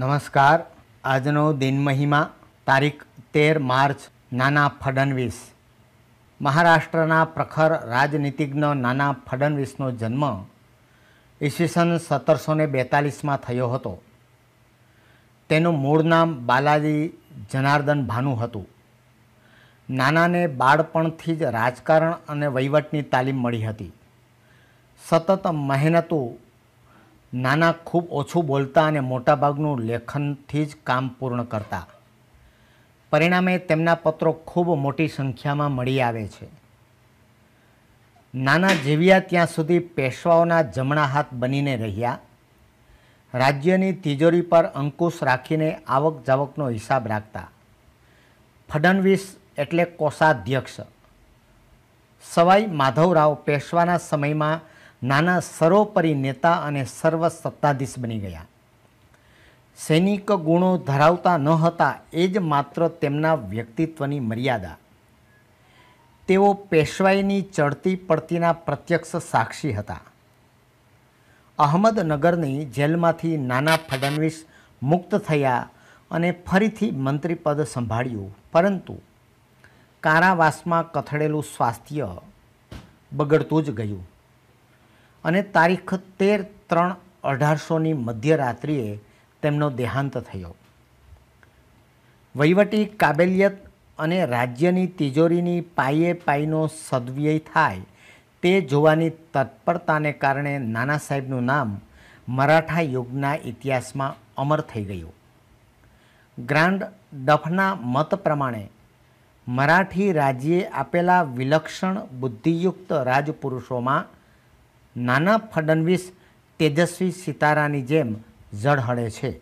નમસ્કાર આજનો દિન મહિમા તારીખ તેર માર્ચ નાના ફડણવીસ મહારાષ્ટ્રના પ્રખર રાજનીતિજ્ઞ નાના ફડણવીસનો જન્મ ઈસવીસન સત્તરસો ને બેતાલીસમાં થયો હતો તેનું મૂળ નામ બાલાજી જનાર્દન ભાનુ હતું નાનાને બાળપણથી જ રાજકારણ અને વહીવટની તાલીમ મળી હતી સતત મહેનતું નાના ખૂબ ઓછું બોલતા અને મોટાભાગનું લેખનથી જ કામ પૂર્ણ કરતા પરિણામે તેમના પત્રો ખૂબ મોટી સંખ્યામાં મળી આવે છે નાના જીવ્યા ત્યાં સુધી પેશવાઓના જમણા હાથ બનીને રહ્યા રાજ્યની તિજોરી પર અંકુશ રાખીને આવક જાવકનો હિસાબ રાખતા ફડણવીસ એટલે કોષાધ્યક્ષ સવાઈ માધવરાવ પેશવાના સમયમાં નાના સર્વોપરી નેતા અને સર્વ સત્તાધીશ બની ગયા સૈનિક ગુણો ધરાવતા ન હતા એ જ માત્ર તેમના વ્યક્તિત્વની મર્યાદા તેઓ પેશવાઈની ચડતી પડતીના પ્રત્યક્ષ સાક્ષી હતા અહમદનગરની જેલમાંથી નાના ફડણવીસ મુક્ત થયા અને ફરીથી મંત્રીપદ સંભાળ્યું પરંતુ કારાવાસમાં કથળેલું સ્વાસ્થ્ય બગડતું જ ગયું અને તારીખ તેર ત્રણ અઢારસોની મધ્યરાત્રિએ તેમનો દેહાંત થયો વહીવટી કાબેલિયત અને રાજ્યની તિજોરીની પાયે પાયનો સદવ્યય થાય તે જોવાની તત્પરતાને કારણે નાના સાહેબનું નામ મરાઠા યુગના ઇતિહાસમાં અમર થઈ ગયું ગ્રાન્ડ ડફના મત પ્રમાણે મરાઠી રાજ્યે આપેલા વિલક્ષણ બુદ્ધિયુક્ત રાજપુરુષોમાં નાના ફડણવીસ તેજસ્વી સિતારાની જેમ ઝળહળે છે